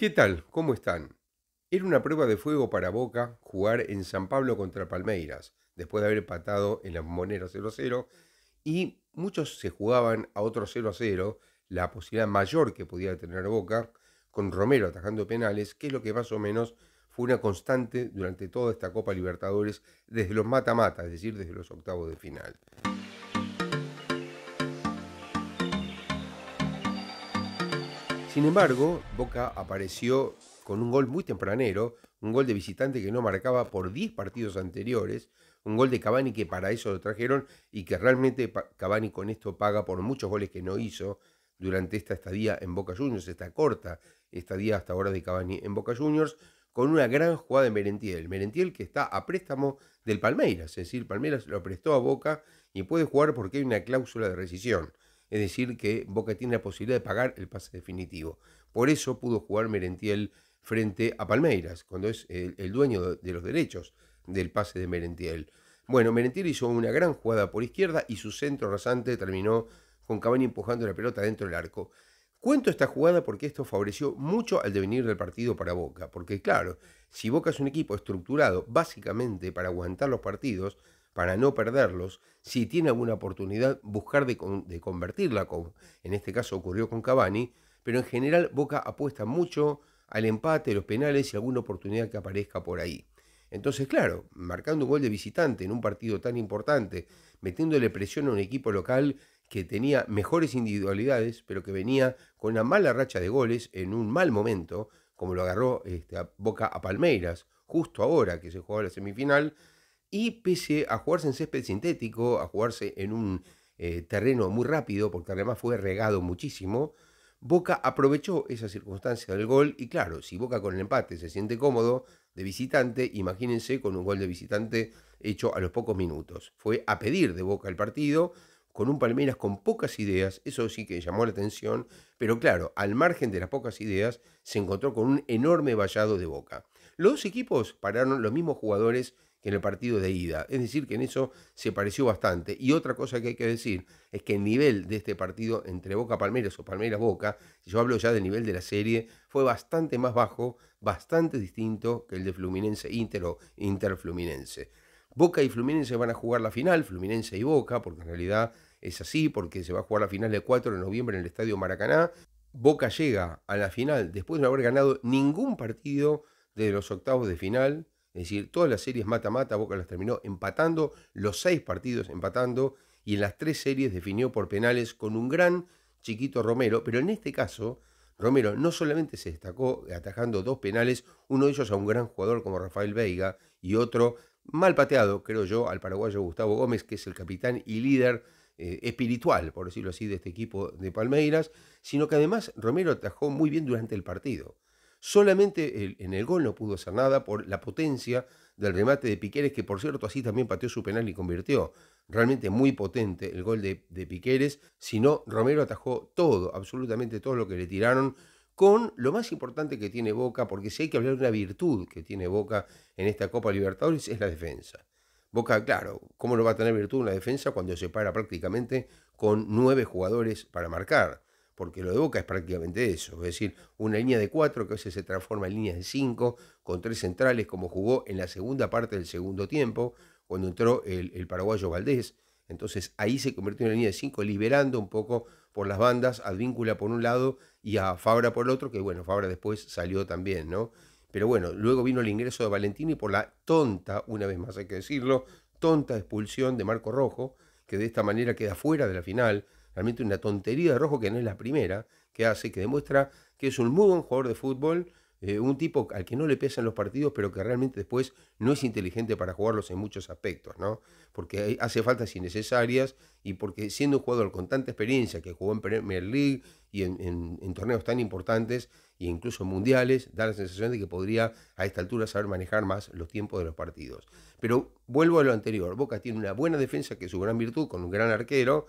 ¿Qué tal? ¿Cómo están? Era una prueba de fuego para Boca jugar en San Pablo contra Palmeiras, después de haber patado en las monedas 0-0, y muchos se jugaban a otro 0-0, la posibilidad mayor que podía tener Boca, con Romero atajando penales, que es lo que más o menos fue una constante durante toda esta Copa Libertadores desde los mata-mata, es decir, desde los octavos de final. Sin embargo, Boca apareció con un gol muy tempranero, un gol de visitante que no marcaba por 10 partidos anteriores, un gol de Cavani que para eso lo trajeron y que realmente Cavani con esto paga por muchos goles que no hizo durante esta estadía en Boca Juniors, esta corta estadía hasta ahora de Cavani en Boca Juniors, con una gran jugada de Merentiel. Merentiel que está a préstamo del Palmeiras, es decir, Palmeiras lo prestó a Boca y puede jugar porque hay una cláusula de rescisión es decir, que Boca tiene la posibilidad de pagar el pase definitivo. Por eso pudo jugar Merentiel frente a Palmeiras, cuando es el, dueño de los derechos del pase de Merentiel. Bueno, Merentiel hizo una gran jugada por izquierda y su centro rasante terminó con Cavani empujando la pelota dentro del arco. Cuento esta jugada porque esto favoreció mucho al devenir del partido para Boca, porque claro, si Boca es un equipo estructurado básicamente para aguantar los partidos, para no perderlos, si tiene alguna oportunidad, buscar de, convertirla, como en este caso ocurrió con Cavani, pero en general Boca apuesta mucho al empate, los penales y alguna oportunidad que aparezca por ahí. Entonces, claro, marcando un gol de visitante en un partido tan importante, metiéndole presión a un equipo local que tenía mejores individualidades, pero que venía con una mala racha de goles en un mal momento, como lo agarró este, Boca a Palmeiras, justo ahora que se jugaba la semifinal, y pese a jugarse en césped sintético, a jugarse en un eh, terreno muy rápido, porque además fue regado muchísimo, Boca aprovechó esa circunstancia del gol y claro, si Boca con el empate se siente cómodo de visitante, imagínense con un gol de visitante hecho a los pocos minutos. Fue a pedir de Boca el partido, con un Palmeiras con pocas ideas, eso sí que llamó la atención, pero claro, al margen de las pocas ideas, se encontró con un enorme vallado de Boca. Los equipos pararon los mismos jugadores que en el partido de ida. Es decir, que en eso se pareció bastante. Y otra cosa que hay que decir es que el nivel de este partido entre Boca Palmeiras o Palmeiras Boca, si yo hablo ya del nivel de la serie, fue bastante más bajo, bastante distinto que el de Fluminense Inter o Inter Fluminense. Boca y Fluminense van a jugar la final, Fluminense y Boca, porque en realidad es así, porque se va a jugar la final de 4 de noviembre en el Estadio Maracaná. Boca llega a la final después de no haber ganado ningún partido de los octavos de final. Es decir, todas las series mata-mata, Boca las terminó empatando, los seis partidos empatando, y en las tres series definió por penales con un gran chiquito Romero, pero en este caso, Romero no solamente se destacó atajando dos penales, uno de ellos a un gran jugador como Rafael Veiga y otro mal pateado, creo yo, al paraguayo Gustavo Gómez, que es el capitán y líder eh, espiritual, por decirlo así, de este equipo de Palmeiras, sino que además Romero atajó muy bien durante el partido. Solamente en el gol no pudo hacer nada por la potencia del remate de Piqueres, que por cierto así también pateó su penal y convirtió. Realmente muy potente el gol de, Piqueres. sino Romero atajó todo, absolutamente todo lo que le tiraron, con lo más importante que tiene Boca, porque si hay que hablar de una virtud que tiene Boca en esta Copa Libertadores es la defensa. Boca, claro, ¿cómo no va a tener virtud una defensa cuando se para prácticamente con nueve jugadores para marcar? porque lo de Boca es prácticamente eso, es decir, una línea de cuatro que a veces se transforma en líneas de cinco, con tres centrales como jugó en la segunda parte del segundo tiempo, cuando entró el, paraguayo Valdés. Entonces ahí se convirtió en una línea de cinco, liberando un poco por las bandas a Víncula por un lado y a Fabra por el otro, que bueno, Fabra después salió también, ¿no? Pero bueno, luego vino el ingreso de Valentini por la tonta, una vez más hay que decirlo, tonta expulsión de Marco Rojo, que de esta manera queda fuera de la final realmente una tontería de Rojo que no es la primera que hace, que demuestra que es un muy buen jugador de fútbol, eh, un tipo al que no le pesan los partidos, pero que realmente después no es inteligente para jugarlos en muchos aspectos, ¿no? Porque hace faltas innecesarias y porque siendo un jugador con tanta experiencia que jugó en Premier League y en, en torneos tan importantes e incluso mundiales, da la sensación de que podría a esta altura saber manejar más los tiempos de los partidos. Pero vuelvo a lo anterior, Boca tiene una buena defensa que es su gran virtud, con un gran arquero,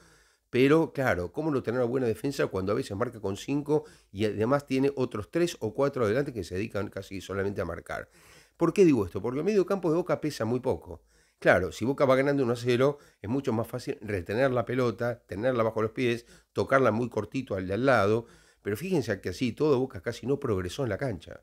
pero claro, ¿cómo no tener una buena defensa cuando a veces marca con 5 y además tiene otros 3 o 4 adelante que se dedican casi solamente a marcar? ¿Por qué digo esto? Porque el medio campo de Boca pesa muy poco. Claro, si Boca va ganando 1 a 0, es mucho más fácil retener la pelota, tenerla bajo los pies, tocarla muy cortito al de al lado. Pero fíjense que así todo Boca casi no progresó en la cancha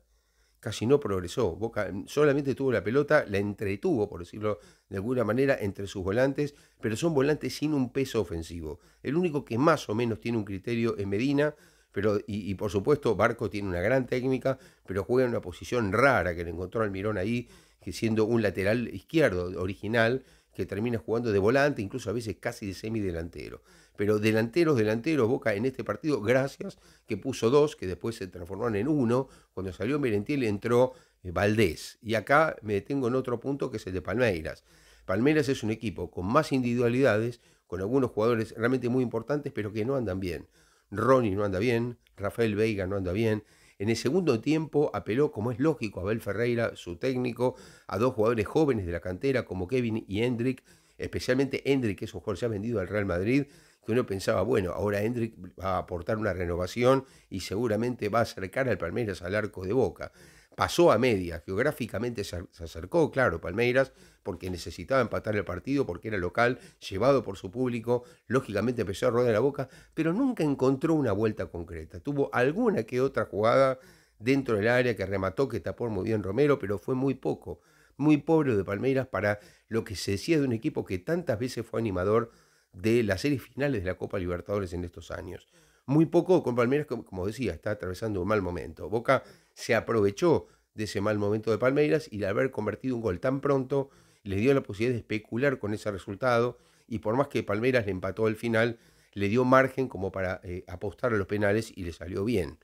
casi no progresó. Boca solamente tuvo la pelota, la entretuvo, por decirlo de alguna manera, entre sus volantes, pero son volantes sin un peso ofensivo. El único que más o menos tiene un criterio es Medina, pero, y, por supuesto Barco tiene una gran técnica, pero juega en una posición rara que le encontró Almirón ahí, que siendo un lateral izquierdo original, que termina jugando de volante, incluso a veces casi de semidelantero. Pero delanteros, delanteros, Boca en este partido, gracias, que puso dos, que después se transformaron en uno. Cuando salió Merentiel entró eh, Valdés. Y acá me detengo en otro punto que es el de Palmeiras. Palmeiras es un equipo con más individualidades, con algunos jugadores realmente muy importantes, pero que no andan bien. Ronnie no anda bien, Rafael Veiga no anda bien, en el segundo tiempo apeló, como es lógico, Abel Ferreira, su técnico, a dos jugadores jóvenes de la cantera como Kevin y Hendrik, especialmente Hendrick, que es un jugador ha vendido al Real Madrid, que uno pensaba, bueno, ahora Hendrik va a aportar una renovación y seguramente va a acercar al Palmeiras al arco de boca pasó a media, geográficamente se, acercó, claro, Palmeiras, porque necesitaba empatar el partido, porque era local, llevado por su público, lógicamente empezó a rodar la boca, pero nunca encontró una vuelta concreta. Tuvo alguna que otra jugada dentro del área que remató, que tapó muy bien Romero, pero fue muy poco, muy pobre de Palmeiras para lo que se decía de un equipo que tantas veces fue animador de las series finales de la Copa Libertadores en estos años. Muy poco con Palmeiras, como decía, está atravesando un mal momento. Boca se aprovechó de ese mal momento de Palmeiras y al haber convertido un gol tan pronto le dio la posibilidad de especular con ese resultado y por más que Palmeiras le empató al final, le dio margen como para eh, apostar a los penales y le salió bien,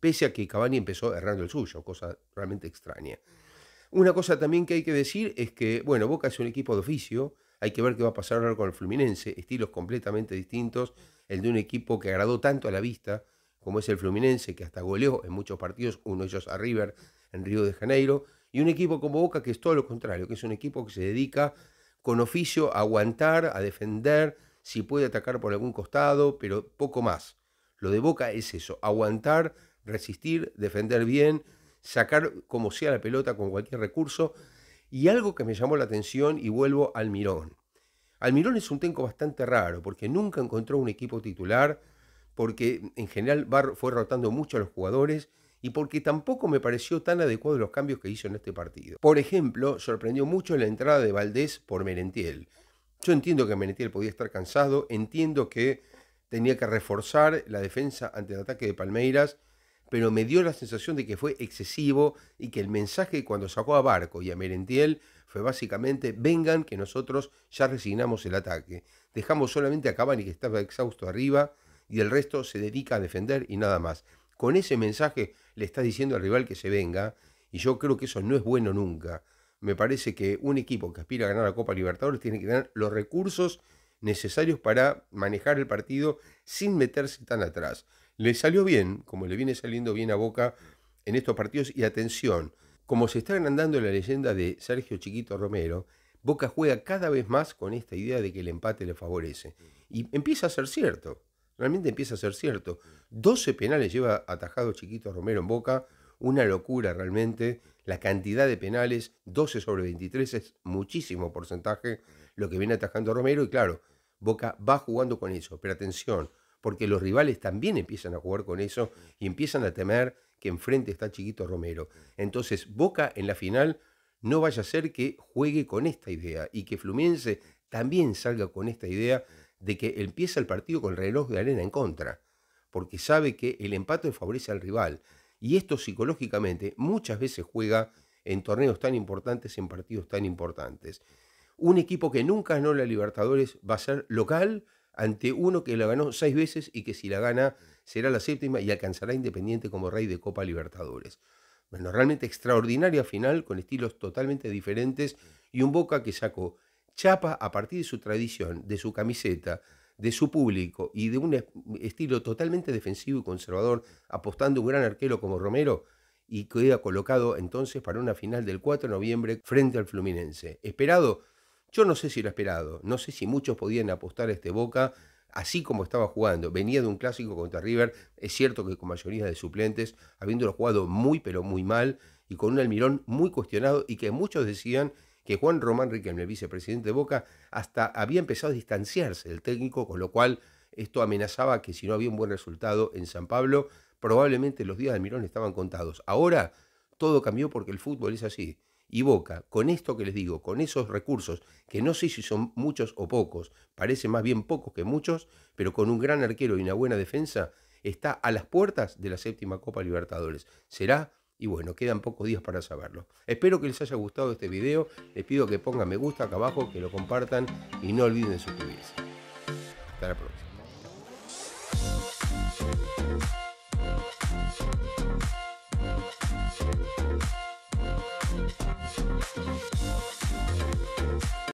pese a que Cavani empezó errando el suyo, cosa realmente extraña. Una cosa también que hay que decir es que, bueno, Boca es un equipo de oficio, hay que ver qué va a pasar ahora con el Fluminense, estilos completamente distintos, el de un equipo que agradó tanto a la vista, como es el Fluminense, que hasta goleó en muchos partidos, uno de ellos a River en Río de Janeiro, y un equipo como Boca que es todo lo contrario, que es un equipo que se dedica con oficio a aguantar, a defender, si puede atacar por algún costado, pero poco más. Lo de Boca es eso, aguantar, resistir, defender bien, sacar como sea la pelota con cualquier recurso. Y algo que me llamó la atención y vuelvo al Mirón. Almirón es un tenco bastante raro porque nunca encontró un equipo titular porque en general Bar fue rotando mucho a los jugadores y porque tampoco me pareció tan adecuado los cambios que hizo en este partido. Por ejemplo, sorprendió mucho la entrada de Valdés por Merentiel. Yo entiendo que Merentiel podía estar cansado, entiendo que tenía que reforzar la defensa ante el ataque de Palmeiras, pero me dio la sensación de que fue excesivo y que el mensaje cuando sacó a Barco y a Merentiel fue básicamente vengan que nosotros ya resignamos el ataque. Dejamos solamente a Cavani que estaba exhausto arriba y el resto se dedica a defender y nada más. Con ese mensaje le está diciendo al rival que se venga y yo creo que eso no es bueno nunca. Me parece que un equipo que aspira a ganar la Copa Libertadores tiene que tener los recursos necesarios para manejar el partido sin meterse tan atrás. Le salió bien, como le viene saliendo bien a Boca en estos partidos y atención, como se está agrandando la leyenda de Sergio Chiquito Romero, Boca juega cada vez más con esta idea de que el empate le favorece. Y empieza a ser cierto realmente empieza a ser cierto. 12 penales lleva atajado Chiquito Romero en Boca, una locura realmente. La cantidad de penales, 12 sobre 23 es muchísimo porcentaje lo que viene atajando Romero y claro, Boca va jugando con eso, pero atención, porque los rivales también empiezan a jugar con eso y empiezan a temer que enfrente está Chiquito Romero. Entonces, Boca en la final no vaya a ser que juegue con esta idea y que Fluminense también salga con esta idea de que empieza el partido con el reloj de arena en contra, porque sabe que el empate favorece al rival. Y esto psicológicamente muchas veces juega en torneos tan importantes, en partidos tan importantes. Un equipo que nunca ganó la Libertadores va a ser local ante uno que la ganó seis veces y que si la gana será la séptima y alcanzará Independiente como rey de Copa Libertadores. Bueno, realmente extraordinaria final con estilos totalmente diferentes y un Boca que sacó Chapa, a partir de su tradición, de su camiseta, de su público y de un estilo totalmente defensivo y conservador, apostando un gran arquero como Romero, y que había colocado entonces para una final del 4 de noviembre frente al Fluminense. ¿Esperado? Yo no sé si era esperado, no sé si muchos podían apostar a este Boca así como estaba jugando. Venía de un clásico contra River, es cierto que con mayoría de suplentes, habiéndolo jugado muy pero muy mal y con un almirón muy cuestionado y que muchos decían que Juan Román Riquelme, el vicepresidente de Boca, hasta había empezado a distanciarse del técnico, con lo cual esto amenazaba que si no había un buen resultado en San Pablo, probablemente los días de Mirón estaban contados. Ahora todo cambió porque el fútbol es así. Y Boca, con esto que les digo, con esos recursos, que no sé si son muchos o pocos, parece más bien pocos que muchos, pero con un gran arquero y una buena defensa, está a las puertas de la séptima Copa Libertadores. Será y bueno, quedan pocos días para saberlo. Espero que les haya gustado este video. Les pido que pongan me gusta acá abajo, que lo compartan y no olviden suscribirse. Hasta la próxima.